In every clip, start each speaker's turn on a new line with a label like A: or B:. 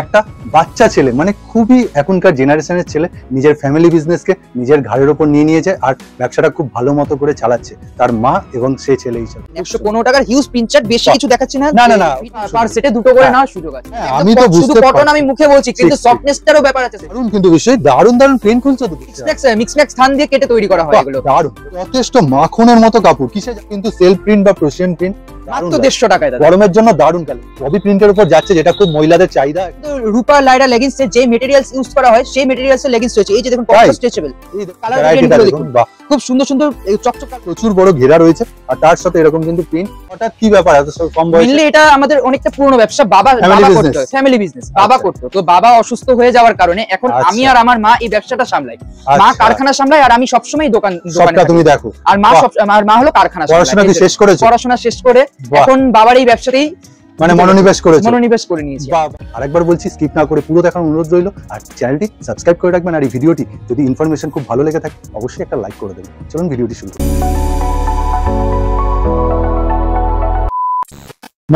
A: একটা বাচ্চা ছেলে মানে খুবই এখনকার জেনারেশনের ছেলে নিজের ফ্যামিলি বিজনেসকে নিজের ঘাড়ের ওপর নিয়ে নিয়েছে আর ব্যবসাটা খুব ভালো মতো করে চালাচ্ছে তার মা এবং সে ছেলে হিসাবে
B: একশো পনেরো টাকার হিউজ পিনচার বেশি কিছু দেখাচ্ছি না না না পার সেটে দুটো করে হ্যাঁ। না সুযোগ আছে হ্যাঁ, আমি তো বুঝতে কটন আমি মুখে বলছি কিন্তু সফটনেসটারও ব্যাপার আছে দারুণ
A: কিন্তু বিষয় দারুন দারুন পেন খুলছে তো
B: মিক্স ম্যাক্স থান দিয়ে কেটে তৈরি করা হয় এগুলো
A: দারুন যথেষ্ট মাখনের মতো কাপড় কিসে কিন্তু সেলফ প্রিন্ট বা প্রোশিয়ান প্রিন্ট গরমের জন্য যাচ্ছে যেটা মহিলাদের চাহিদা রূপার খুব সুন্দর সুন্দর
B: ব্যবসা বাবা ফ্যামিলি বিজনেস বাবা আচ্ছা। তো বাবা অসুস্থ হয়ে যাওয়ার কারণে এখন আচ্ছা। আমি আর আমার মা এই ব্যবসাটা সামলাই মা আচ্ছা। কারখানা সামলাই আর আমি সবসময় দোকান তুমি দেখো আর মা আর মা হলো কারখানা পড়াশোনা শেষ করে পড়াশোনা শেষ করে এখন বাবার এই ব্যবসাতেই মানে মনোনিবেশ করেছি
A: মনোনিবেশ করে নিয়েছি আরেকবার বলছি স্কিপ না করে পুরো দেখার অনুরোধ রইল আর চ্যানেলটি সাবস্ক্রাইব করে রাখবেন আর এই ভিডিওটি যদি ইনফরমেশন খুব ভালো লেগে
B: থাকে অবশ্যই একটা লাইক করে দেবেন চলুন ভিডিওটি শুরু করি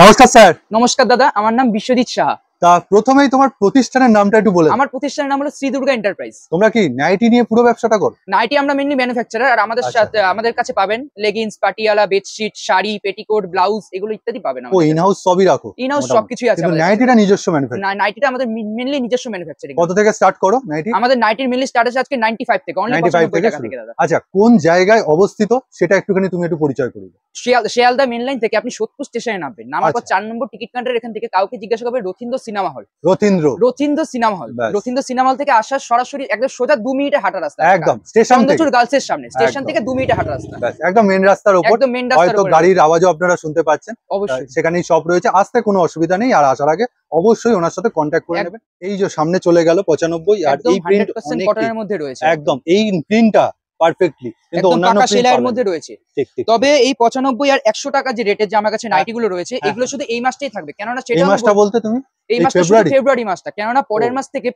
B: নমস্কার স্যার নমস্কার দাদা আমার নাম বিশ্বজিৎ সাহা তা প্রথমেই
A: তোমার প্রতিষ্ঠানের নামটা একটু বলে আমার
B: প্রতিষ্ঠানের নাম হলো শ্রী দুর্গা এন্টারপ্রাইজ
A: তোমরা কি নাইটি নিয়ে পুরো ব্যবসাটা করো
B: নাইটি আমরা মেনলি ম্যানুফ্যাকচারার আর আমাদের আচ্ছা। সাথে আমাদের কাছে পাবেন leggings Patiala bedsheet sari petticoat blouse এগুলো ইত্যাদি পাবেন ও ইন
A: হাউস সবই রাখো ইন হাউস সবকিছুই আছে নাইটিটা নিজস্ব ম্যানুফ্যাকচার না
B: নাইটিটা আমাদের মেনলি নিজস্ব ম্যানুফ্যাকচারিং কত
A: থেকে স্টার্ট করো নাইটি আমাদের
B: নাইটির মেনলি স্টার্ট আছে আজকে 95 থেকে অনলি 95 থেকে
A: আচ্ছা কোন জায়গায় অবস্থিত সেটা একটুখানি তুমি একটু পরিচয় করিয়ে দাও
B: শিয়ালদা মেন লাইন থেকে আপনি সোদপুর স্টেশনে নামবেন নামার পর 4 আচ্ছা। নম্বর টিকিট কাউন্টার এখান থেকে কাউকে জিজ্ঞাসা করবে রথিন্দ্র cinema hall Rathindra Rathindra cinema hall Rathindra cinema hall থেকে আসার সরাসরি একদম সোজা দু মিনিটে হাঁটা রাস্তা একদম স্টেশন থেকে গার্লসের সামনে স্টেশন থেকে দু মিনিটে হাঁটা রাস্তা একদম মেন রাস্তার উপর একদম মেন রাস্তার উপর গাড়ির আওয়াজও
A: আপনারা শুনতে পাচ্ছেন অবশ্যই সেখানেই সব রয়েছে আসতে কোনো অসুবিধা নেই আর আসার আগে অবশ্যই ওনার সাথে কন্ট্যাক্ট করে নেবেন এই যে সামনে চলে গেল পঁচানব্বই আর এই প্রিন্ট কটনের মধ্যে রয়েছে একদম এই প্রিন্টটা পারফেক্টলি কিন্তু অন্যান্য সেলাইয়ের মধ্যে
B: রয়েছে তবে এই 95 আর 100 টাকা যে রেটের যে আমার কাছে নাইটি হ্যাঁ, গুলো রয়েছে হ্যাঁ। এগুলো শুধু এই মাসটাই থাকবে কেননা সেটা এই মাসটা বলতে তুমি এই মাসটা ফেব্রুয়ারি মাসটা কেননা পরের মাস থেকে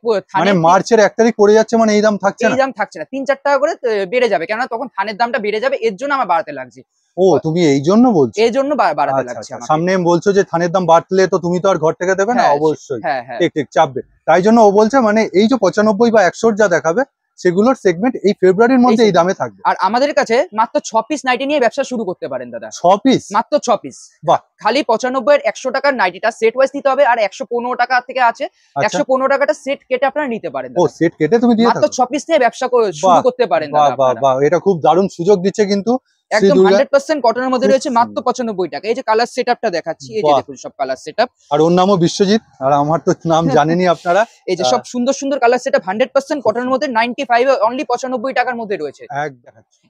B: মানে
A: মার্চের 1 তারিখ পড়ে যাচ্ছে মানে এই দাম থাকছে না এই দাম
B: থাকছে না 3 4 টাকা করে বেড়ে যাবে কেননা তখন থানের দামটা বেড়ে যাবে এর জন্য আমার বাড়তে লাগছে
A: ও তুমি এই জন্য বলছো
B: এই জন্য বাড়াতে আচ্ছা, লাগছে আচ্ছা।
A: সামনে বলছো যে থানের দাম বাড়লে তো তুমি তো আর ঘর থেকে দেবে না হ্যাঁ, অবশ্যই ঠিক ঠিক চাপবে তাই জন্য ও বলছে মানে এই যে পঁচানব্বই বা একশোর যা দেখাবে সেগুলোর সেগমেন্ট এই ফেব্রুয়ারির মধ্যে এই দামে থাকবে
B: আর আমাদের কাছে মাত্র ছ পিস নাইটি নিয়ে ব্যবসা শুরু করতে পারেন দাদা ছ পিস মাত্র ছ পিস বাহ খালি পঁচানব্বই এর একশো টাকার নাইটিটা সেট ওয়াইজ নিতে হবে আর একশো পনেরো টাকা থেকে আছে আচ্ছা। একশো পনেরো টাকাটা সেট কেটে আপনারা নিতে পারেন ও সেট কেটে তুমি দিয়ে মাত্র ছ পিস নিয়ে ব্যবসা শুরু করতে পারেন
A: বাহ এটা খুব দারুণ সুযোগ দিচ্ছে কিন্তু একদম হান্ড্রেড
B: পার্সেন্ট কটনের মধ্যে রয়েছে মাত্র পঁচানব্বই টাকা এই যে কালার সেটআপটা দেখাচ্ছি এই যে দেখুন সব কালার সেটআপ
A: আর ওর নামও বিশ্বজিৎ আর আমার তো নাম জানেনই আপনারা এই যে সব
B: সুন্দর সুন্দর colour set up hundred percent কটনের মধ্যে নাইনটি ফাইভ অনলি পঁচানব্বই টাকার মধ্যে রয়েছে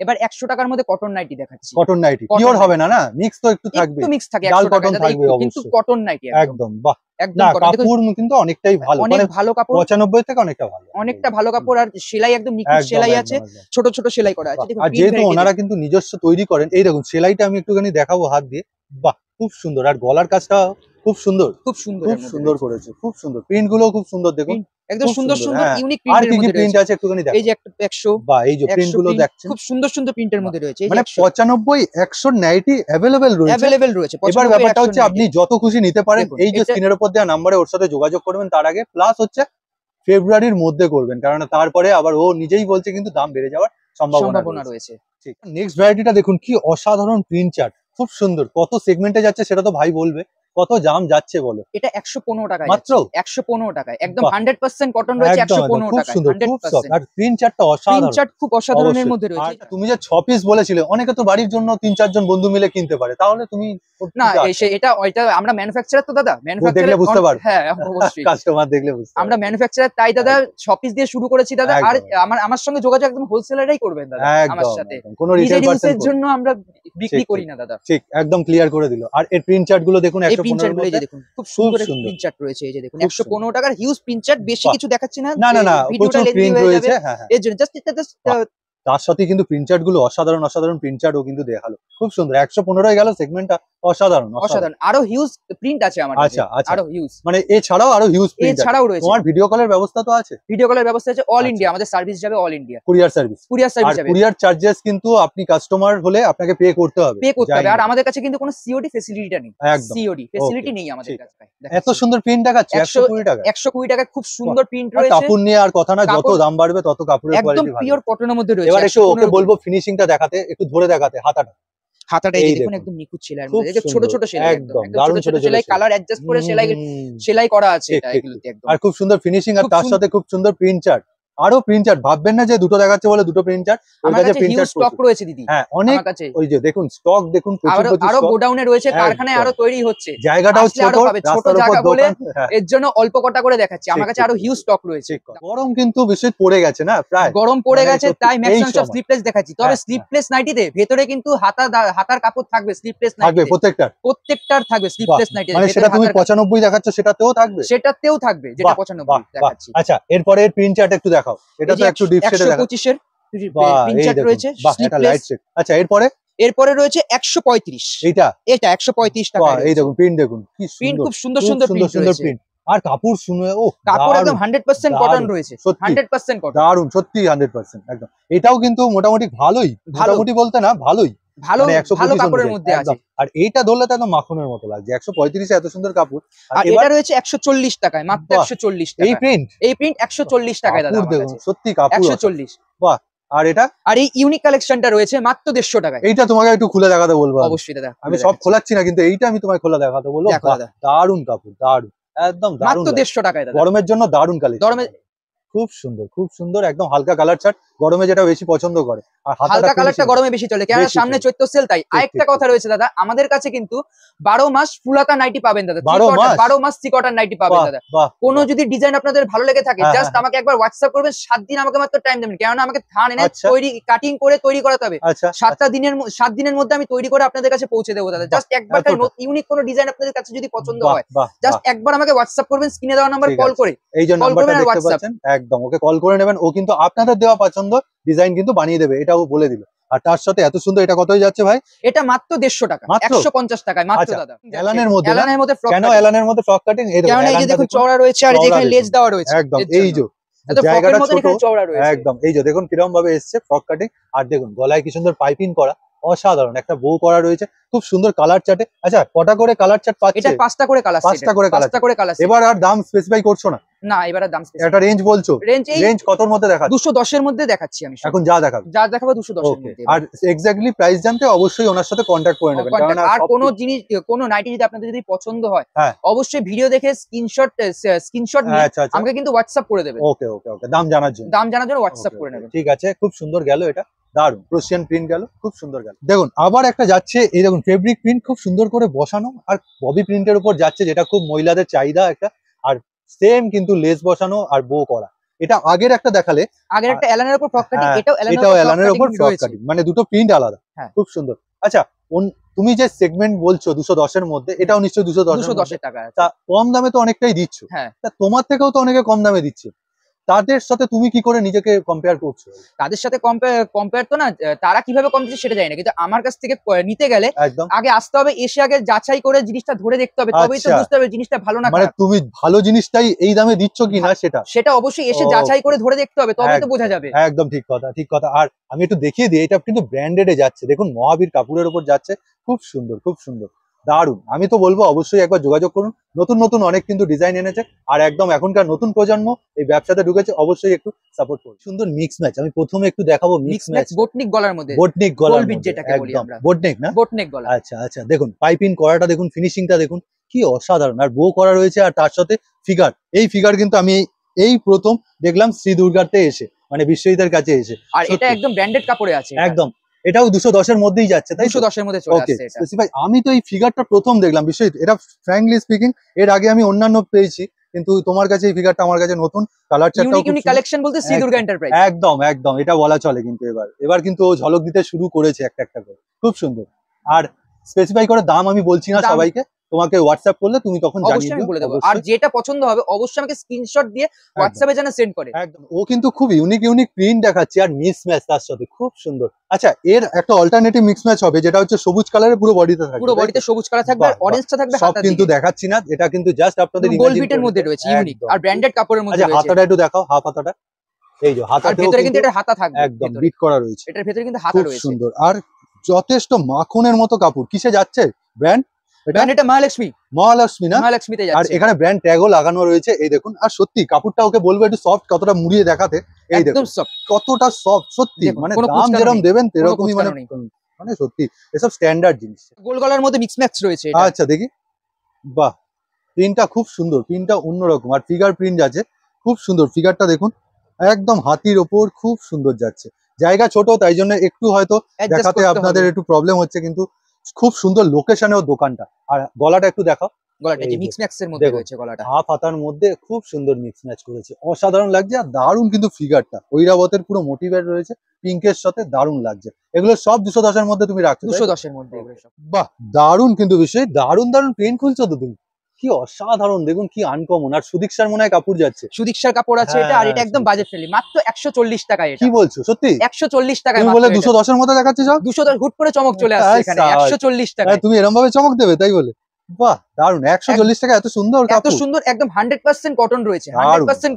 B: এবার একশো টাকার মধ্যে কটন নাইটি দেখাচ্ছি
A: কটন নাইটি পিওর হবে না না মিক্স তো একটু থাকবে মিক্স থাকে কিন্তু কটন নাইটি একদম বাহ অনেকটাই ভালো মানে কাপড় থেকে অনেকটা ভালো
B: অনেকটা ভালো কাপড় আর সেলাই একদম সেলাই আছে ছোট ছোট সেলাই করা আছে যেহেতু ওনারা
A: কিন্তু নিজস্ব করেন এই দেখুন সেলাইটা আমি একটুখানি দেখাবো হাত দিয়ে বাহ খুব সুন্দর আর গলার খুব সুন্দর খুব সুন্দর খুব সুন্দর করেছে খুব সুন্দর প্রিন্ট গুলো খুব সুন্দর দেখুন একদম সুন্দর সুন্দর ইউনিক প্রিন্ট হ্যাঁ। আছে একটুখানি দেখো এই যে
B: একটা 100 বা এই যে প্রিন্ট গুলো দেখছেন খুব সুন্দর সুন্দর প্রিন্টের মধ্যে রয়েছে মানে
A: 95 190 अवेलेबल রয়েছে अवेलेबल রয়েছে এবার ব্যাপারটা হচ্ছে আপনি যত খুশি নিতে পারেন এই যে স্ক্রিনের উপর দেওয়া নম্বরে ওর সাথে যোগাযোগ করবেন তার আগে প্লাস হচ্ছে ফেব্রুয়ারির মধ্যে করবেন কারণ তারপরে আবার ও নিজেই বলছে কিন্তু দাম বেড়ে যাওয়ার সম্ভাবনা রয়েছে ঠিক নেক্সট ভ্যারাইটিটা দেখুন কি অসাধারণ প্রিন্ট চার্ট খুব সুন্দর কত সেগমেন্টে যাচ্ছে সেটা তো ভাই বলবে কত জাম যাচ্ছে বলো
B: এটা একশো পনেরো টাকা মাত্র একশো পনেরো টাকা একদম হান্ড্রেড পার্সেন্ট কটন রয়েছে একশো পনেরো আর
A: তিন চারটা অসাধারণ চার্ট
B: খুব অসাধারণের
A: মধ্যে রয়েছে তুমি যে ছ পিস বলেছিলে অনেকে তো বাড়ির জন্য তিন চারজন বন্ধু মিলে কিনতে পারে তাহলে তুমি আমরা কাস্টমার দেখলে হ্যাঁ,
B: আমরা তাই দাদা দিয়ে শুরু করেছি দাদা আর আমার আমার সঙ্গে যোগাযোগ একদম হোলসেলারই করবেন দাদা সাথে কোনো বিক্রি করি না দাদা
A: ঠিক একদম ক্লিয়ার করে আর এর প্রিন্ট চার্ট গুলো দেখুন টাকার
B: হিউজ প্রিন্ট চার্ট বেশি কিছু না না হ্যাঁ, হ্যাঁ।
A: তার সাথে কিন্তু প্রিন্টার গুলো অসাধারণ অসাধারণ প্রিন্ট ও কিন্তু দেখালো খুব সুন্দর একশো পনেরো গেল সেগমেন্টটা অসাধারণ অসাধারণ
B: আরো হিউজ প্রিন্ট আছে আমার আচ্ছা, আচ্ছা আরো হিউজ মানে
A: এছাড়াও আরো হিউজ প্রিন্ট এছাড়াও রয়েছে তোমার ভিডিও কলের ব্যবস্থা তো আছে
B: ভিডিও কলের ব্যবস্থা আছে অল ইন্ডিয়া আচ্ছা। আমাদের সার্ভিস যাবে all India
A: courier service courier service যাবে কুরিয়ার চার্জেস কিন্তু আপনি কাস্টমার হলে আপনাকে পে করতে হবে পে করতে হবে আর আমাদের
B: কাছে কিন্তু কোনো সিওডি ফ্যাসিলিটিটা নেই সিওডি ফ্যাসিলিটি নেই আমাদের কাছে
A: এত সুন্দর প্রিন্ট দেখাচ্ছে 120 টাকা
B: 120 টাকা খুব সুন্দর প্রিন্ট রয়েছে কাপড় নিয়ে আর কথা না যত দাম
A: বাড়বে তত কাপড়ের কোয়ালিটি একদম পিওর
B: কটনের মধ্যে রয়েছে এবার একটু ওকে বলবো
A: ফিনিশিংটা দেখাতে একটু ধরে দেখাতে হাতাটা হাতাটা দেখুন
B: একদম নিখুঁত সেলাই ছোট ছোট সেলাই একদম ছোট সেলাই কালার অ্যাডজাস্ট করে সেলাই সেলাই করা আছে
A: আর খুব সুন্দর ফিনিশিং আর তার সাথে খুব সুন্দর প্রিন্ট চার্ট আরো প্রিন্টার ভাববেন না যে দুটো দেখাচ্ছে বলে দুটো প্রিন্টার আমার কাছে প্রিন্টার স্টক রয়েছে দিদি হ্যাঁ অনেক ওই যে দেখুন স্টক দেখুন আরো গোডাউনে রয়েছে হ্যাঁ, কারখানায় আরো
B: তৈরি হচ্ছে জায়গাটাও ছোট ছোট জায়গা বলে হ্যাঁ। এর জন্য অল্প কটা করে দেখাচ্ছি আমার কাছে আরো
A: হিউজ স্টক রয়েছে গরম কিন্তু বিশেষ পড়ে গেছে না প্রায় গরম পড়ে মানে গেছে তাই ম্যাক্সিমাম সব স্লিপলেস
B: দেখাচ্ছি তবে স্লিপলেস হ্যাঁ, নাইটিতে ভেতরে কিন্তু হাতা হাতার কাপড় থাকবে স্লিপলেস নাইটি থাকবে প্রত্যেকটা প্রত্যেকটার থাকবে স্লিপলেস নাইটি মানে সেটা তুমি
A: 95 দেখাচ্ছো সেটাতেও
B: থাকবে সেটাতেও থাকবে যেটা
A: 95 দেখাচ্ছি আচ্ছা এরপরে প্রিন্ট একটু দেখাও এটা তো একটু ডিপ শেডে দেখাও
B: 125 এর পিন রয়েছে লাইট
A: আচ্ছা এরপরে এরপরে রয়েছে একশো পঁয়ত্রিশ এটা টাকা এই দেখুন প্রিন্ট দেখুন প্রিন্ট খুব সুন্দর সুন্দর সুন্দর প্রিন্ট আর কাপড় শুনে ও কাপড় একদম হান্ড্রেড পার্সেন্ট কটন রয়েছে কটন দারুন সত্যি হান্ড্রেড পার্সেন্ট একদম এটাও কিন্তু মোটামুটি ভালোই মোটামুটি বলতে না ভালোই মানে এত সুন্দর কাপড় আর সত্যি একশো
B: চল্লিশ বাহ আর এটা আর এই ইউনিক রয়েছে মাত্র দেড়শো টাকায়
A: তোমাকে একটু দেখাতে বলবো অবশ্যই আমি সব খোলাচ্ছি না কিন্তু এইটা আমি তোমায় খোলা দেখাতে বলবো দারুন কাপড় দারুন একদম মাত্র দেড়শো টাকায় গরমের জন্য দারুন কালেকশন খুব সুন্দর খুব সুন্দর একদম হালকা কালার চার্ট গরমে যেটা বেশি পছন্দ করে আর হালকা কালারটা গরমে বেশি চলে কেন সামনে
B: চৈত্র সেল তাই আরেকটা কথা রয়েছে দাদা আমাদের কাছে কিন্তু বারো মাস ফুলাতা নাইটি পাবেন দাদা বারো মাস চিকটার নাইটি পাবেন দাদা কোনো যদি ডিজাইন আপনাদের ভালো লেগে থাকে জাস্ট হ্যাঁ, হ্যাঁ। আমাকে একবার হোয়াটসঅ্যাপ করবেন সাত দিন আমাকে মাত্র টাইম দেবেন কেননা আমাকে থান এনে আচ্ছা। তৈরি কাটিং করে তৈরি করাতে হবে আচ্ছা, আচ্ছা। সাতটা দিনের সাত দিনের মধ্যে আমি তৈরি করে আপনাদের কাছে পৌঁছে দেবো দাদা জাস্ট একবার ইউনিক কোনো ডিজাইন আপনাদের কাছে যদি পছন্দ হয় জাস্ট একবার আমাকে হোয়াটসঅ্যাপ করবেন স্ক্রিনে দেওয়া নাম্বার কল করে এই জন্য হোয়াটসঅ্যাপ
A: একদম ওকে কল করে নেবেন ও কিন্তু আপনাদের দেওয়া পছন্দ ডিজাইন কিন্তু বানিয়ে দেবে এটা ও বলে দিল আর তার সাথে এত সুন্দর এটা কতই যাচ্ছে ভাই
B: এটা মাত্র দেড়শো টাকা একশো পঞ্চাশ টাকায় মাত্রের আচ্ছা, মধ্যে এলানের মধ্যে কেন
A: এলানের মধ্যে ফ্রক কাটিং এই দেখুন চওড়া রয়েছে আর যেখানে লেজ দেওয়া রয়েছে একদম এই যে দেখুন কিরম ভাবে ফ্রক কাটিং আর দেখুন গলায় কি সুন্দর পাইপিং করা অসাধারণ একটা বউ করা রয়েছে খুব সুন্দর কালার আচ্ছা কটা করে কালার পাঁচটা করে কালার পাঁচটা করে কালার এবার আর দাম স্পেসিফাই করছো না
B: না এবারে দাম এটা
A: রেঞ্জ বলছো রেঞ্জ রেঞ্জ কতর মধ্যে দেখাচ্ছি 210
B: এর মধ্যে দেখাচ্ছি আমি এখন যা দেখাবো যা দেখাবো 210 এর মধ্যে আর
A: এক্স্যাক্টলি প্রাইস জানতে অবশ্যই ওনার সাথে কন্টাক্ট করে নেবেন কারণ আর কোন
B: জিনিস কোন নাইটি যদি আপনাদের যদি পছন্দ হয় হ্যাঁ। অবশ্যই ভিডিও দেখে স্ক্রিনশট স্ক্রিনশট নিয়ে আচ্ছা, আচ্ছা। আমাকে কিন্তু হোয়াটসঅ্যাপ করে দেবেন
A: ওকে ওকে ওকে দাম জানার জন্য দাম
B: জানার জন্য হোয়াটসঅ্যাপ করে নেবেন
A: ঠিক আছে খুব সুন্দর গেল এটা দারুন প্রোশিয়ান প্রিন্ট গেল খুব সুন্দর গেল দেখুন আবার একটা যাচ্ছে এই দেখুন ফেব্রিক প্রিন্ট খুব সুন্দর করে বসানো আর ববি প্রিন্টের উপর যাচ্ছে যেটা খুব মহিলাদের চাহিদা একটা আর সেম কিন্তু লেস বসানো আর বো করা এটা আগের একটা দেখালে আগের একটা
B: এলানের উপর ফ্রক হ্যাঁ, কাটিং এটাও এটাও এলানের উপর ফ্রক কাটিং
A: মানে দুটো প্রিন্ট আলাদা হ্যাঁ। খুব সুন্দর আচ্ছা তুমি যে সেগমেন্ট বলছো দুশো দশের মধ্যে এটাও নিশ্চয়ই দুশো দশ দশের টাকা কম দামে তো অনেকটাই দিচ্ছ হ্যাঁ। তোমার থেকেও তো অনেকে কম দামে দিচ্ছে তাদের সাথে তুমি কি করে নিজেকে কম্পেয়ার করছো
B: তাদের সাথে কম্পেয়ার তো না তারা কিভাবে কম দিচ্ছে সেটা জানি না কিন্তু আমার কাছ থেকে নিতে গেলে আগে আসতে হবে এসে আগে যাচাই করে জিনিসটা ধরে দেখতে হবে তবেই তো আচ্ছা। বুঝতে হবে জিনিসটা ভালো না মানে
A: তুমি ভালো জিনিসটাই এই দামে দিচ্ছ কি না হ্যাঁ, সেটা সেটা
B: অবশ্যই এসে যাচাই করে ধরে দেখতে হবে তবেই তো বোঝা
A: যাবে একদম ঠিক কথা ঠিক কথা আর আমি একটু দেখিয়ে দিই এটা কিন্তু ব্র্যান্ডেডে যাচ্ছে দেখুন মহাবীর কাপুরের উপর যাচ্ছে খুব সুন্দর খুব সুন্দর দারুণ আমি তো বলবো অবশ্যই একবার যোগাযোগ করুন নতুন নতুন অনেক কিন্তু ডিজাইন এনেছে আর একদম এখনকার নতুন প্রজন্ম এই ব্যবসাতে ঢুকেছে অবশ্যই একটু সাপোর্ট করুন সুন্দর মিক্স ম্যাচ আমি প্রথমে একটু দেখাবো মিক্স ম্যাচ
B: বোটনিক গলার মধ্যে বোটনিক গলার যেটাকে বলি আমরা
A: বোটনিক না বোটনিক
B: গলা আচ্ছা আচ্ছা
A: দেখুন পাইপিং করাটা দেখুন ফিনিশিংটা দেখুন কি অসাধারণ আর বো করা রয়েছে আর তার সাথে ফিগার এই ফিগার কিন্তু আমি এই প্রথম দেখলাম শ্রী দুর্গাতে এসে মানে বিশ্বজিতের কাছে এসে
B: আর এটা একদম ব্র্যান্ডেড কাপড়ে আছে একদম
A: এটাও দুশো দশের মধ্যেই যাচ্ছে তাই দশের মধ্যে ওকে ভাই আমি তো এই ফিগারটা প্রথম দেখলাম বিষয় এটা ফ্র্যাঙ্কলি স্পিকিং এর আগে আমি অন্যান্য পেয়েছি কিন্তু তোমার কাছে এই ফিগারটা আমার কাছে নতুন কালার চার্টটাও কালেকশন বলতে একদম একদম এটা বলা চলে কিন্তু এবার এবার কিন্তু ও ঝলক দিতে শুরু করেছে একটা একটা করে খুব সুন্দর আর স্পেসিফাই করে দাম আমি বলছি না সবাইকে তোমাকে হোয়াটসঅ্যাপ করলে তুমি তখন জানিয়ে দিও বলে দেবো আর
B: যেটা পছন্দ হবে অবশ্যই আমাকে স্ক্রিনশট দিয়ে হোয়াটসঅ্যাপে যেন সেন্ড করে একদম
A: ও কিন্তু খুব ইউনিক ইউনিক প্রিন্ট দেখাচ্ছে আর মিক্স ম্যাচ তার সাথে খুব সুন্দর আচ্ছা এর একটা অল্টারনেটিভ মিক্স ম্যাচ হবে যেটা হচ্ছে সবুজ কালারে পুরো বডিতে থাকবে পুরো বডিতে সবুজ কালার থাকবে আর অরেঞ্জটা থাকবে সব কিন্তু দেখাচ্ছি না এটা কিন্তু জাস্ট আপনাদের গোল ফিটের মধ্যে রয়েছে ইউনিক
B: আর ব্র্যান্ডেড কাপড়ের মধ্যে আচ্ছা, রয়েছে হাতাটা
A: একটু দেখাও হাফ হাতাটা এই যে হাতার ভিতরে কিন্তু এটা হাতা থাকবে একদম বিট করা রয়েছে
B: এটার ভিতরে কিন্তু হাতা রয়েছে
A: সুন্দর আর যথেষ্ট মাখনের মতো কাপড় কিসে যাচ্ছে ব্র্যান্ড মহালক্ষ্মী আর এখানে ব্র্যান্ড লাগানো রয়েছে এই দেখুন আর সত্যি কাপড়টা ওকে বলবো সফট কতটা মুড়িয়ে দেখাতে কতটা সফট সত্যি মানে মানে মানে গোল গলার মধ্যে মিক্স রয়েছে আচ্ছা দেখি বাহ প্রিন্টটা খুব সুন্দর প্রিন্টটা অন্যরকম আর ফিগার প্রিন্ট আছে খুব সুন্দর ফিগারটা দেখুন একদম হাতির ওপর খুব সুন্দর যাচ্ছে জায়গা ছোট তাই জন্য একটু হয়তো দেখাতে আপনাদের একটু প্রবলেম হচ্ছে কিন্তু খুব সুন্দর লোকেশনে ওর দোকানটা আর গলাটা একটু দেখাও মিক্স এর মধ্যে রয়েছে গলাটা হাফ হাতার মধ্যে খুব সুন্দর মিক্স ম্যাচ অসাধারণ লাগছে আর কিন্তু পুরো মোটিভেট রয়েছে পিঙ্কের সাথে লাগছে এগুলো সব দুশো দশের মধ্যে তুমি দুশো দশের মধ্যে বাহ দারুণ কিন্তু বিষয় দারুণ দারুণ পেন খুলছো তো তুমি কি অসাধারণ দেখুন কি আনকমন আর সুদীক্ষার মনে হয় কাপড় যাচ্ছে
B: সুদীক্ষার কাপড় আছে এটা আর এটা হ্যাঁ, একদম বাজেট ফ্রেন্ডলি মাত্র একশো চল্লিশ টাকায় কি বলছো সত্যি একশো চল্লিশ টাকায় বলে দুশো
A: দশের মতো দেখাচ্ছে সব দুশো দশ হুট করে চমক চলে আসছে একশো চল্লিশ টাকা তুমি এরম ভাবে চমক দেবে
B: তাই বলে বাহ দারুন একশো চল্লিশ টাকা এত সুন্দর এত সুন্দর একদম কটন রয়েছে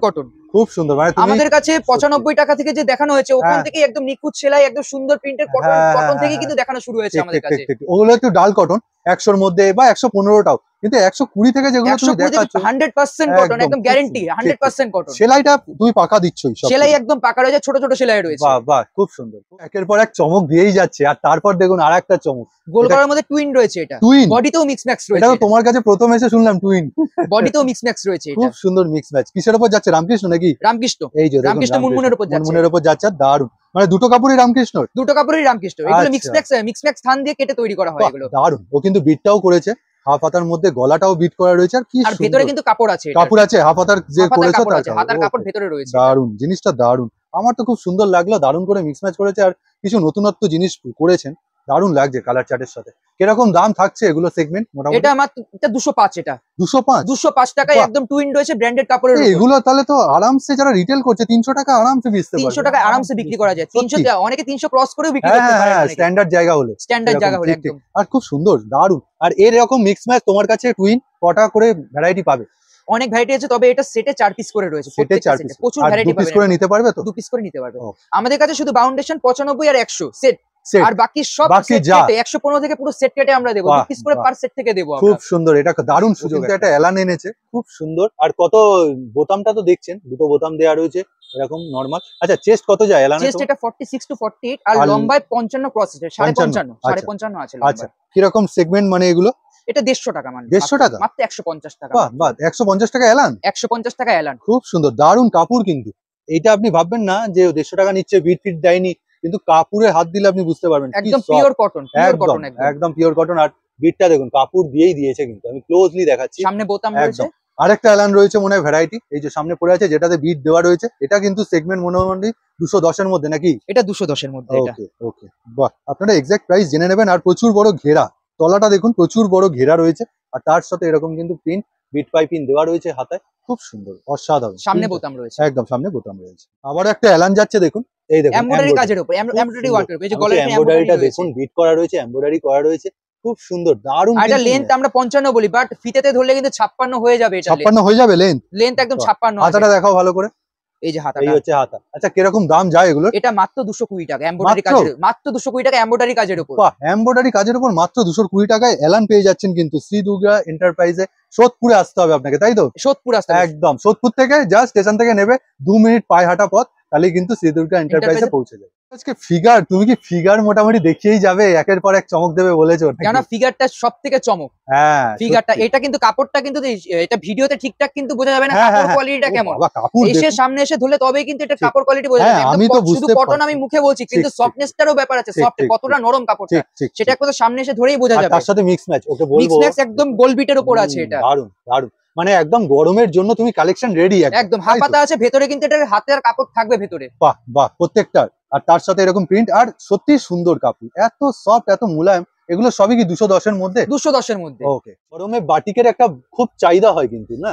B: কটন খুব সুন্দর মানে আমাদের কাছে পঁচানব্বই টাকা থেকে যে দেখানো হয়েছে ওখান হ্যাঁ। থেকে একদম সেলাই একদম সুন্দর প্রিন্টের কটন কটন থেকে কিন্তু দেখানো শুরু হয়েছে আমাদের কাছে
A: ওগুলো একটু ডাল কটন মধ্যে বা একশো টাও কিন্তু একশো কুড়ি থেকে যেগুলো তুমি কটন একদম গ্যারেন্টি হান্ড্রেড পার্সেন্ট কটন সেলাইটা তুই পাকা দিচ্ছই সেলাই
B: একদম পাকা রয়েছে ছোট ছোট সেলাই রয়েছে বাহ বাহ
A: খুব সুন্দর একের পর এক চমক দিয়েই যাচ্ছে আর তারপর দেখুন আর একটা চমক
B: গোলকরার মধ্যে টুইন রয়েছে এটা বডিতেও মিক্স ম্যাক্স রয়েছে
A: তোমার কাছে প্রথম এসে শুনলাম টুইন
B: বডিতেও মিক্স ম্যাচ রয়েছে খুব
A: সুন্দর মিক্স ম্যাচ কিসের উপর যাচ্ছে রামকৃষ্ণ নাকি রামকৃষ্ণ এই যে রামকৃষ্ণ মুনমুনের উপর যাচ্ছে মুনমুনের উপর যাচ্ছে দারুণ মানে দুটো কাপড়ই রামকৃষ্ণ
B: দুটো কাপড়ই রামকৃষ্ণ এগুলো মিক্স ম্যাচ মিক্স ম্যাচ থান দিয়ে কেটে তৈরি করা হয় এগুলো
A: দারুণ ও কিন্তু বিটটাও করেছে হাফ হাতার মধ্যে গলাটাও বিট করা রয়েছে আর কি আর ভেতরে কিন্তু কাপড় আছে কাপড় আছে হাফ হাতার যে করেছে তার হাতার কাপড় ভিতরে রয়েছে দারুণ জিনিসটা দারুণ আমার তো খুব সুন্দর লাগলো দারুণ করে মিক্স ম্যাচ করেছে আর কিছু নতুনত্ব জিনিস করেছেন দারুণ লাগছে কালার চার্টের সাথে কিরকম দাম থাকছে এগুলো সেগমেন্ট
B: মোটামুটি এটা আমার এটা 205 এটা 205 205 টাকায় একদম টু উইন্ডো এসে ব্র্যান্ডেড কাপড়ের এগুলো
A: তাহলে তো আরামসে যারা রিটেল করছে 300 টাকা আরামসে বিক্রি করতে 300 টাকা আরামসে
B: বিক্রি করা যায় 300 অনেকে 300 ক্রস করেও বিক্রি করতে হ্যাঁ, পারে হ্যাঁ স্ট্যান্ডার্ড
A: জায়গা হলে স্ট্যান্ডার্ড জায়গা হলে একদম আর খুব সুন্দর দারুণ আর এই এরকম মিক্স ম্যাচ তোমার কাছে টুইন কটা করে ভ্যারাইটি পাবে
B: অনেক ভ্যারাইটি আছে তবে এটা সেটে চার পিস করে রয়েছে সেটে চার পিস প্রচুর ভ্যারাইটি পাবে পিস করে নিতে পারবে তো 2 পিস করে নিতে পারবে আমাদের কাছে শুধু বাউন্ডেশন 95 আর 100 সেট দারুন থেকে পুরো সেট কেটে আমরা করে পার সেট থেকে খুব
A: সুন্দর এটা এনেছে খুব সুন্দর আর কত বোতামটা তো দেখছেন দুটো বোতাম রয়েছে এরকম নরমাল আচ্ছা চেস্ট কত চেস্ট
B: এটা টু আর লম্বায় আছে আচ্ছা
A: সেগমেন্ট আচ্ছা, মানে এগুলো
B: এটা দেড়শো টাকা মানে দেড়শো টাকা একশো পঞ্চাশ টাকা
A: বাহ একশো পঞ্চাশ টাকা
B: একশো পঞ্চাশ টাকা খুব
A: সুন্দর কাপড় কিন্তু এটা আপনি ভাববেন না যে দেড়শো টাকা নিচ্ছে বিট ফিট দেয়নি কিন্তু কাপুরে হাত দিলে আপনি বুঝতে পারবেন একদম পিওর কটন একদম পিওর কটন আর বিটটা দেখুন কাপুর দিয়েই দিয়েছে কিন্তু আমি ক্লোজলি দেখাচ্ছি সামনে বোতাম একদম আরেকটা অ্যালান রয়েছে মনে হয় ভ্যারাইটি এই যে সামনে পড়ে আছে যেটাতে বিট দেওয়া রয়েছে এটা কিন্তু সেগমেন্ট মনে হয় দুশো দশের মধ্যে নাকি এটা দুশো দশের মধ্যে ওকে ওকে বাহ আপনারা এক্সাক্ট প্রাইস জেনে নেবেন আর প্রচুর বড় ঘেরা তলাটা দেখুন প্রচুর বড় ঘেরা রয়েছে আর তার সাথে এরকম কিন্তু প্রিন্ট বিট পাইপিং দেওয়া রয়েছে হাতায় খুব সুন্দর অসাধারণ সামনে বোতাম রয়েছে একদম সামনে বোতাম রয়েছে আবার একটা অ্যালান যাচ্ছে দেখুন এই দেখুন এমব্রয়ডারি কাজের উপর
B: এমব্রয়ডারি ওয়ার্কের উপর এই যে গলায় এমব্রয়ডারিটা
A: দেখুন বিট করা রয়েছে এমব্রয়ডারি করা রয়েছে খুব সুন্দর দারুন এটা লেন্থ
B: আমরা 55 বলি বাট ফিতেতে ধরলে কিন্তু 56 হয়ে যাবে এটা 56 হয়ে যাবে লেন্থ লেন্থ একদম 56 হাতাটা দেখাও ভালো করে এই যে হাতাটা এই হচ্ছে হাতা আচ্ছা কিরকম দাম যায় এগুলো এটা মাত্র 220 টাকা এমব্রয়ডারি কাজের মাত্র 220 টাকা এমব্রয়ডারি কাজের উপর বাহ
A: এমব্রয়ডারি কাজের উপর মাত্র 220 টাকায় এলান পেয়ে যাচ্ছেন কিন্তু শ্রী দুর্গা এন্টারপ্রাইজে সোদপুরে আসতে হবে আপনাকে তাই তো সোদপুর আসতে একদম সোদপুর থেকে জাস্ট স্টেশন থেকে নেবে 2 মিনিট পায়ে হাঁটা পথ তাহলে কিন্তু শ্রী এন্টারপ্রাইজে পৌঁছে যাবে আজকে ফিগার তুমি কি ফিগার মোটামুটি দেখিয়েই যাবে একের পর এক চমক দেবে বলেছো কেন
B: ফিগারটা সব থেকে চমক
A: হ্যাঁ ফিগারটা এটা
B: কিন্তু কাপড়টা কিন্তু এটা ভিডিওতে ঠিকঠাক কিন্তু বোঝা যাবে না হ্যাঁ, কাপড় কোয়ালিটিটা হ্যাঁ, হ্যাঁ। কেমন এসে সামনে এসে ধরলে তবেই কিন্তু এটা কাপড় কোয়ালিটি বোঝা যাবে আমি তো শুধু কটন আমি মুখে বলছি কিন্তু সফটনেসটারও ব্যাপার আছে সফট কতটা নরম কাপড়টা সেটা একবার সামনে এসে ধরেই বোঝা যাবে তার সাথে
A: মিক্স ম্যাচ ওকে বলবো মিক্স ম্যাচ
B: একদম গোল বিটের উপর আছে এটা
A: দারুণ দারুণ মানে একদম গরমের জন্য তুমি কালেকশন রেডি একদম হাফ পাতা
B: আছে ভেতরে কিন্তু এটা হাতের কাপড় থাকবে ভেতরে
A: বাহ বাহ প্রত্যেকটা আর তার সাথে এরকম প্রিন্ট আর সত্যি সুন্দর কাপড় এত সফট এত মুলায়ম এগুলো সবই কি দুশো দশের মধ্যে দুশো দশের মধ্যে ওকে গরমে বাটিকের একটা খুব চাহিদা হয় কিন্তু না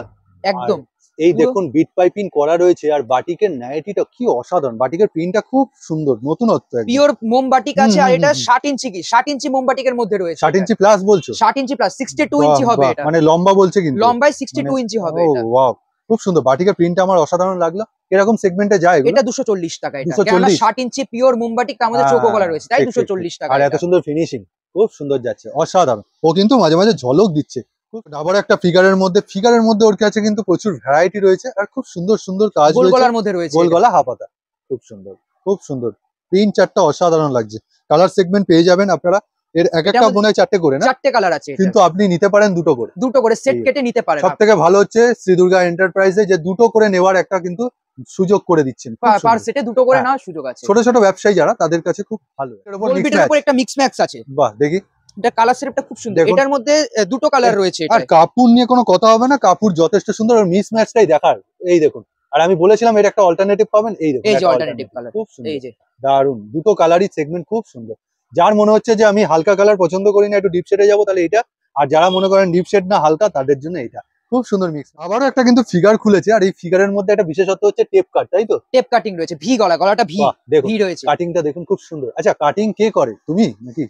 A: একদম এই দেখুন বিট পাইপিং করা রয়েছে আর বাটিকের নাইটিটা কি অসাধারণ বাটিকের প্রিন্টটা খুব সুন্দর নতুনত্ব পিওর
B: মোম বাটিক আছে আর এটা ষাট ইঞ্চি কি ষাট ইঞ্চি মোম বাটিকের মধ্যে রয়েছে ষাট ইঞ্চি প্লাস বলছো ষাট ইঞ্চি প্লাস সিক্সটি টু ইঞ্চি হবে মানে
A: লম্বা বলছে কিন্তু লম্বায় টু মানে- ইঞ্চি হবে এটা ওয়াও খুব সুন্দর বাটিকের প্রিন্ট আমার অসাধারণ লাগলো এরকম সেগমেন্টে যায় এটা চল্লিশ টাকা এটা কেননা 60
B: ইঞ্চি পিওর মুম্বাটিক তার মধ্যে চোখো রয়েছে তাই 240 টাকা আর এত
A: সুন্দর ফিনিশিং খুব সুন্দর যাচ্ছে অসাধারণ ও কিন্তু মাঝে মাঝে ঝলক দিচ্ছে ডাবার একটা ফিগারের মধ্যে ফিগারের মধ্যে ওর কাছে কিন্তু প্রচুর ভ্যারাইটি রয়েছে আর খুব সুন্দর সুন্দর কাজ গোল গলার মধ্যে রয়েছে গোল গলা হাফাতা খুব সুন্দর খুব সুন্দর প্রিন্ট চারটা অসাধারণ লাগছে কালার সেগমেন্ট পেয়ে যাবেন আপনারা এর এক একটা মনে চারটে করে না চারটে কালার আছে কিন্তু আপনি নিতে পারেন দুটো করে দুটো করে সেট কেটে নিতে পারেন সব থেকে ভালো হচ্ছে শ্রী দুর্গা এন্টারপ্রাইজে যে দুটো করে নেওয়ার একটা কিন্তু সুযোগ করে দিচ্ছেন পার সেটে
B: দুটো করে হ্যাঁ। না সুযোগ আছে ছোট
A: ছোট ব্যবসায়ী যারা তাদের কাছে খুব
B: ভালো এর উপর একটা মিক্স ম্যাক্স আছে বাহ দেখি এটা কালার খুব সুন্দর এটার মধ্যে দুটো কালার রয়েছে
A: নিয়ে কোনো কথা হবে না যথেষ্ট সুন্দর দেখার এই দেখুন আর আমি বলেছিলাম এটা একটা অল্টারনেটিভ পাবেন এই দেখুন খুব সুন্দর এই যে দারুন দুটো কালারই সেগমেন্ট খুব সুন্দর যার মনে হচ্ছে যে আমি হালকা কালার পছন্দ করি না একটু ডিপ শেডে যাবো তাহলে এটা আর যারা মনে করেন ডিপ শেড না হালকা তাদের জন্য এটা খুব সুন্দর মিক্স আবারও একটা কিন্তু ফিগার খুলেছে আর এই ফিগারের মধ্যে একটা বিশেষত্ব হচ্ছে টেপ কাট তাই তো টেপ কাটিং রয়েছে ভি গলা গলাটা ভি দেখুন রয়েছে কাটিংটা দেখুন খুব সুন্দর আচ্ছা কাটিং কে করে তুমি নাকি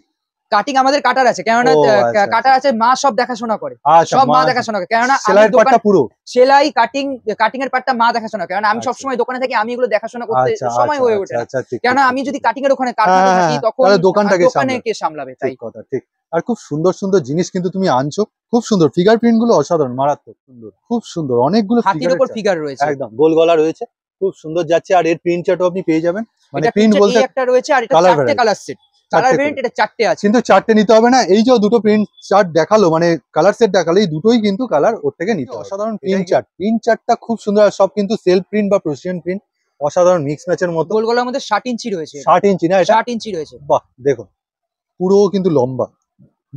B: কাটিং আমাদের কাটার আছে কেননা কাটার আচ্ছা, আচ্ছা। আছে মা সব দেখাশোনা করে আচ্ছা, সব মা দেখাশোনা করে কেননা পুরো সেলাই কাটিং কাটিং এর পার্টটা মা দেখাশোনা করে কারণ আমি সবসময় দোকানে থাকি আমি এগুলো দেখাশোনা করতে সময় হয়ে ওঠে কেননা আমি যদি কাটিং এর ওখানে কাটতে হ্যাঁ, হ্যাঁ, থাকি হ্যাঁ, তখন দোকানটাকে দোকানে কে সামলাবে তাই
A: কথা ঠিক আর খুব সুন্দর সুন্দর জিনিস কিন্তু তুমি আনছো খুব সুন্দর ফিগার প্রিন্ট গুলো অসাধারণ মারাত্মক সুন্দর খুব সুন্দর অনেকগুলো হাতির উপর ফিগার রয়েছে একদম গোল গলা রয়েছে খুব সুন্দর যাচ্ছে আর এর প্রিন্ট চার্টও আপনি পেয়ে যাবেন মানে প্রিন্ট বলতে একটা
B: রয়েছে আর এটা চারটি কালার সেট কালার প্রিন্ট চারটে আছে
A: কিন্তু চারটে নিতে হবে না এই যে দুটো প্রিন্ট চার্ট দেখালো মানে কালার সেট দেখালো এই দুটোই কিন্তু কালার ওর থেকে নিতে অসাধারণ প্রিন্ট চার্ট প্রিন্ট চার্টটা খুব সুন্দর সব কিন্তু সেলফ প্রিন্ট বা প্রসিশন প্রিন্ট অসাধারণ মিক্স ম্যাচের মতো গোল গোলার মধ্যে ষাট ইঞ্চি রয়েছে ষাট ইঞ্চি না ষাট ইঞ্চি রয়েছে বাহ দেখো পুরো কিন্তু লম্বা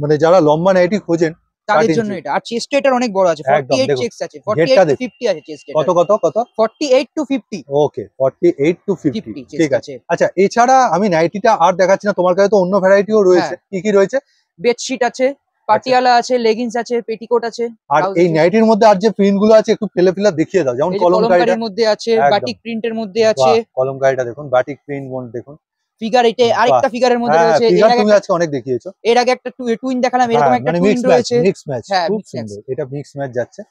A: মানে যারা লম্বা নাইটি খোঁজেন তাদের জন্য এটা
B: আর চেস্ট এটার অনেক বড় আছে 48 চেস্ট আছে 48 টু 50 আছে চেস্ট কত কত কত 48 টু 50
A: ওকে 48 টু 50 ঠিক আছে আচ্ছা এছাড়া আমি টা আর দেখাচ্ছি না তোমার কাছে তো অন্য ভ্যারাইটিও রয়েছে হ্যাঁ। কি কি রয়েছে
B: বেডশিট আছে আচ্ছা। পাটিয়ালা আছে লেগিংস আছে পেটিকোট আছে আর এই নাইটির
A: মধ্যে আর যে প্রিন্ট গুলো আছে একটু ফেলে ফেলে দেখিয়ে দাও যেমন কলমকারীর মধ্যে
B: আছে বাটিক প্রিন্টের মধ্যে আছে
A: কলমকারীটা দেখুন বাটিক প্রিন্ট দেখুন
B: ফিগার এটা আরেকটা ফিগারের মধ্যে হ্যাঁ, রয়েছে এর আগে
A: আজকে অনেক দেখিয়েছো
B: এর আগে একটা টুইন দেখালাম এরকম হ্যাঁ, একটা টুইন মানে রয়েছে মিক্স ম্যাচ খুব সুন্দর এটা মিক্স ম্যাচ যাচ্ছে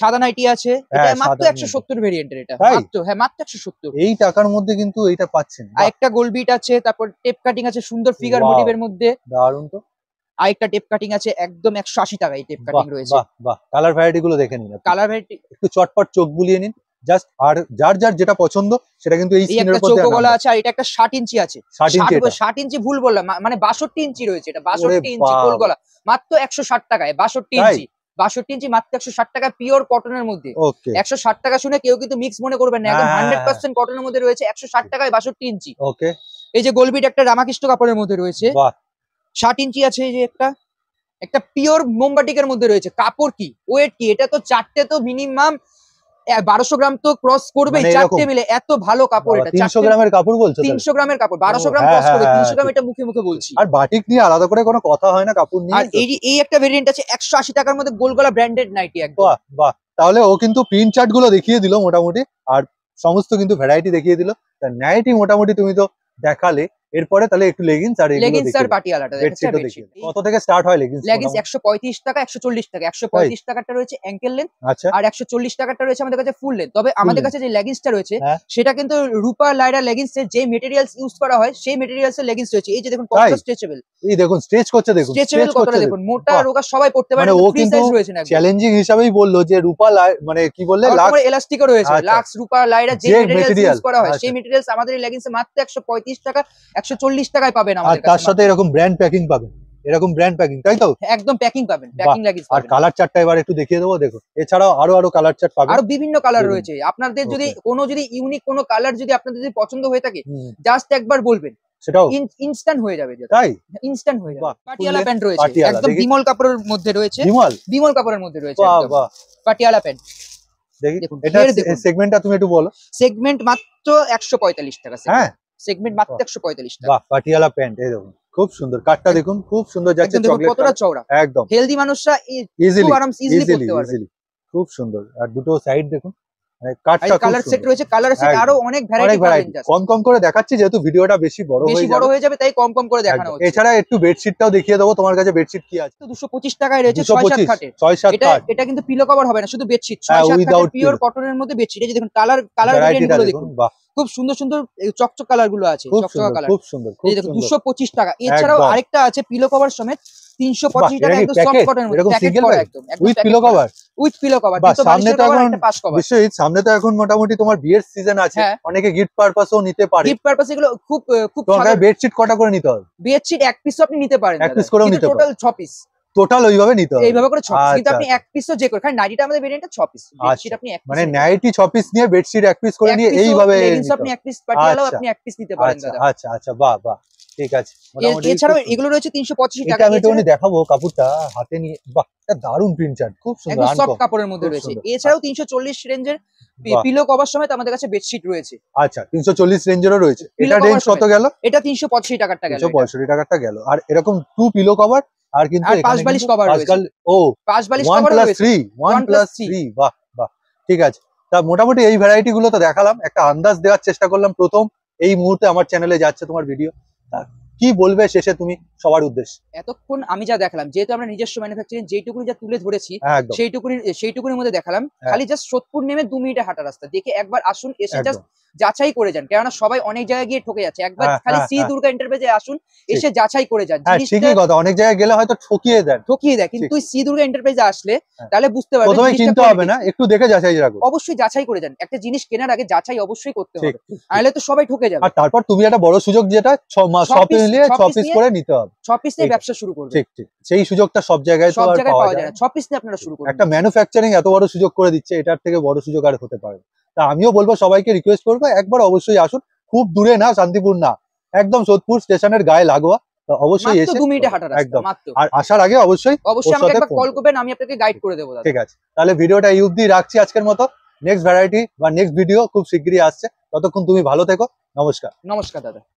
B: সাদা নাইটি আছে হ্যাঁ, এটা মাত্র 170 ভেরিয়েন্টের এটা মাত্র হ্যাঁ মাত্র 170 এই টাকার মধ্যে কিন্তু এটা পাচ্ছেন আর একটা গোল বিট আছে তারপর টেপ কাটিং আছে সুন্দর ফিগার মোটিভের মধ্যে দারুণ তো আরেকটা টেপ কাটিং আছে একদম 180 টাকা এই টেপ কাটিং রয়েছে বাহ
A: বাহ কালার ভ্যারাইটি গুলো দেখে নিন কালার ভ্যারাইটি একটু চটপট চোখ বুলিয়ে নিন জাস্ট আর যার যার যেটা পছন্দ সেটা কিন্তু এই স্ক্রিনের উপর চোখো গলা
B: আছে আর এটা একটা 60 ইঞ্চি আছে 60 ইঞ্চি ভুল বললাম মানে 62 ইঞ্চি রয়েছে এটা 62 ইঞ্চি গোল গলা মাত্র 160 টাকায় 62 ইঞ্চি বাষট্টি ইঞ্চি মাত্র একশো ষাট টাকা পিওর কটনের মধ্যে একশো ষাট টাকা শুনে কেউ কিন্তু মিক্স মনে করবেন না একদম হান্ড্রেড পার্সেন্ট কটনের মধ্যে রয়েছে একশো ষাট টাকায় বাষট্টি ইঞ্চি ওকে এই যে গোলবিট একটা রামাকৃষ্ণ কাপড়ের মধ্যে রয়েছে ষাট ইঞ্চি আছে এই যে একটা একটা পিওর মোমবাটিকের মধ্যে রয়েছে কাপড় কি ওয়েট কি এটা তো চারটে তো মিনিমাম বারোশো গ্রাম তো ক্রস করবে মানে চারটে মিলে এত ভালো কাপড় এটা তিনশো গ্রামের কাপড় বলছো তিনশো গ্রামের কাপড় বারোশো গ্রাম ক্রস হ্যাঁ, হ্যাঁ, করবে তিনশো হ্যাঁ, গ্রাম এটা মুখে মুখে বলছি আর
A: বাটিক নিয়ে আলাদা করে কোনো কথা হয় না কাপড় নিয়ে আর এই
B: এই একটা ভেরিয়েন্ট আছে একশো আশি টাকার মধ্যে গোলগলা ব্র্যান্ডেড নাইটি একদম
A: বাহ তাহলে ও কিন্তু প্রিন্ট চার্ট গুলো দেখিয়ে দিল মোটামুটি আর সমস্ত কিন্তু ভ্যারাইটি দেখিয়ে দিল তা নাইটি মোটামুটি তুমি তো দেখালে এরপরে তাহলে একটু লেগিংস আর লেগিংস আর পাটিয়ালাটা বেডশিটও দেখি কত থেকে স্টার্ট হয় লেগিংস লেগিংস
B: 135 টাকা 140 টাকা 135 টাকাটা রয়েছে অ্যাঙ্কেল আচ্ছা। লেন্থ আর 140 টাকাটা রয়েছে আমাদের কাছে ফুল লেন্থ তবে আমাদের কাছে যে লেগিংসটা রয়েছে হ্যাঁ। সেটা কিন্তু রূপা লাইরা লেগিংস এর যে ম্যাটেরিয়ালস ইউজ করা হয় সেই ম্যাটেরিয়ালস লেগিংস রয়েছে এই যে দেখুন কত স্ট্রেচেবল
A: এই দেখুন স্ট্রেচ করছে দেখুন স্ট্রেচেবল কতটা দেখুন মোটা
B: রোগা সবাই পড়তে পারে মানে ও কিন্তু
A: চ্যালেঞ্জিং হিসাবেই বললো যে রুপা মানে কি বললে লাক্স এলাস্টিকও রয়েছে লাক্স
B: আচ্ছা। রুপা লাইরা যে ম্যাটেরিয়ালস ইউজ করা হয় আচ্ছা। সেই ম্যাটেরিয়ালস আমাদের লেগিংসে মাত্র 135 টাকা একশো চল্লিশ টাকায় পাবেন আর তার সাথে
A: এরকম ব্র্যান্ড প্যাকিং পাবেন এরকম ব্র্যান্ড প্যাকিং তাই তো
B: হ্যাঁ, একদম প্যাকিং পাবেন প্যাকিং লাগিস আর কালার
A: চার্টটা এবার একটু দেখিয়ে দেবো দেখো এছাড়াও আরো আরো কালার চার্ট পাবেন আরো বিভিন্ন কালার রয়েছে
B: আপনাদের যদি কোনো যদি ইউনিক কোনো কালার যদি আপনাদের যদি পছন্দ হয়ে থাকে জাস্ট একবার বলবেন সেটাও ইনস্ট্যান্ট হয়ে যাবে তাই ইনস্ট্যান্ট হয়ে যাবে পাটিয়ালা প্যান্ট রয়েছে একদম বিমল কাপড়ের মধ্যে রয়েছে বিমল বিমল কাপড়ের মধ্যে রয়েছে পাটিয়ালা প্যান্ট
A: দেখি এটা সেগমেন্টটা
B: তুমি একটু বলো সেগমেন্ট মাত্র 145 টাকা হ্যাঁ সেগমেন্ট মাত্র 145
A: টাকা বাহ প্যান্ট এই দেখুন খুব সুন্দর কাটটা দেখুন খুব সুন্দর যাচ্ছে কতটা চওড়া
B: একদম হেলদি মানুষরা ইজিলি ইজিলি
A: খুব সুন্দর আর দুটো সাইড দেখুন মানে কালার সেট রয়েছে কালার আরো অনেক ভ্যারাইটি কম কম করে যেহেতু ভিডিওটা বেশি বড় বেশি হয়ে
B: যাবে তাই কম কম করে
A: এছাড়া একটু দেখিয়ে দেবো তোমার কাছে বেডশিট কি আছে
B: টাকায় রয়েছে এটা কিন্তু পিলো কভার হবে না শুধু বেডশিট পিওর কটনের মধ্যে বেডশিট দেখুন কালার কালার দেখুন বাহ খুব সুন্দর সুন্দর চকচক কালার গুলো আছে চকচকা কালার খুব সুন্দর দুশো পঁচিশ টাকা এছাড়াও আরেকটা আছে পিলো কভার সমেত তিনশো পঁচিশ টাকা with pillow cover with pillow cover সামনে তো
A: সামনে তো এখন মোটামুটি তোমার বিয়ের সিজন আছে হ্যাঁ। অনেকে গিফট নিতে পারে এগুলো খুব বেডশিট কটা করে নিতে হবে
B: বেডশিট এক পিস আপনি নিতে পারেন এক পিস নিতে টোটাল ছ পিস
A: টোটাল ওইভাবে নিতে হবে এইভাবে করে ছ পিস কিন্তু আচ্ছা। আপনি এক
B: পিসও যে করে কারণ নাইটিটা আমাদের ভেরিয়েন্টটা ছ পিস বেডশিট আপনি এক মানে
A: নাইটি ছ পিস নিয়ে বেডশিট এক পিস করে নিয়ে এইভাবে লেগিংস আপনি এক পিস পাটিয়ালাও আচ্ছা। আপনি এক পিস নিতে পারেন আচ্ছা, দাদা আচ্ছা আচ্ছা বাহ বাহ ঠিক আছে এছাড়াও
B: এগুলো রয়েছে 385 টাকা আমি উনি
A: দেখাবো কাপড়টা হাতে নিয়ে বাহ এটা দারুন প্রিন্ট
B: চার্ট খুব সুন্দর একদম সব কাপড়ের মধ্যে রয়েছে এছাড়াও 340 রেঞ্জের পিলো কভার সমেত আমাদের কাছে বেডশিট রয়েছে
A: আচ্ছা 340 রেঞ্জেরও রয়েছে এটা রেঞ্জ কত গেল
B: এটা 385 টাকাটা গেল
A: 385 টাকাটা গেল আর এরকম টু পিলো কভার আর কিন্তু পাঁচ বালিশ কভার আজকাল ও পাঁচ বালিশ কভার বাহ বাহ ঠিক আছে তা মোটামুটি এই ভ্যারাইটি গুলো তো দেখালাম একটা আন্দাজ দেওয়ার চেষ্টা করলাম প্রথম এই মুহূর্তে আমার চ্যানেলে যাচ্ছে তোমার ভিডিও কি বলবে শেষে তুমি সবার উদ্দেশ্য
B: এতক্ষণ আমি যা দেখলাম যেহেতু আমরা নিজস্ব ম্যানুফ্যাকচারিং যেটুকুনি যা তুলে ধরেছি সেইটুকুনি সেইটুকুনি মধ্যে দেখালাম হ্যাঁ। খালি জাস্ট সোদপুর নেমে দু মিনিটে হাঁটা রাস্তা দেখে একবার আসুন এসে জাস্ট যাচাই করে যান কেননা সবাই অনেক জায়গায় গিয়ে ঠকে যাচ্ছে একবার হ্যাঁ, খালি সি হ্যাঁ, দুর্গা এন্টারপ্রাইজে আসুন এসে যাচাই করে যান ঠিকই কথা
A: অনেক জায়গায় গেলে হয়তো ঠকিয়ে দেন
B: ঠকিয়ে দেয় কিন্তু সি দুর্গা এন্টারপ্রাইজে আসলে তাহলে বুঝতে পারবেন প্রথমে চিনতে হবে না
A: একটু দেখে যাচাই রাখো
B: অবশ্যই যাচাই করে যান একটা জিনিস কেনার আগে যাচাই অবশ্যই করতে হবে নাহলে তো সবাই ঠকে যাবে আর
A: তারপর তুমি একটা বড় সুযোগ যেটা শপিং আমিও বলবো সবাইকে রিকোয়েস্ট করবো একবার অবশ্যই আসুন খুব দূরে না শান্তিপুর না একদম সোদপুর স্টেশনের গায়ে লাগোয়া অবশ্যই এসে একদম আর আসার আগে অবশ্যই ঠিক আছে তাহলে ভিডিওটা এই অবধি রাখছি আজকের মতো নেক্সট ভ্যারাইটি বা নেক্সট ভিডিও খুব শিগগিরই আসছে ততক্ষণ তুমি ভালো থেকো নমস্কার
B: নমস্কার দাদা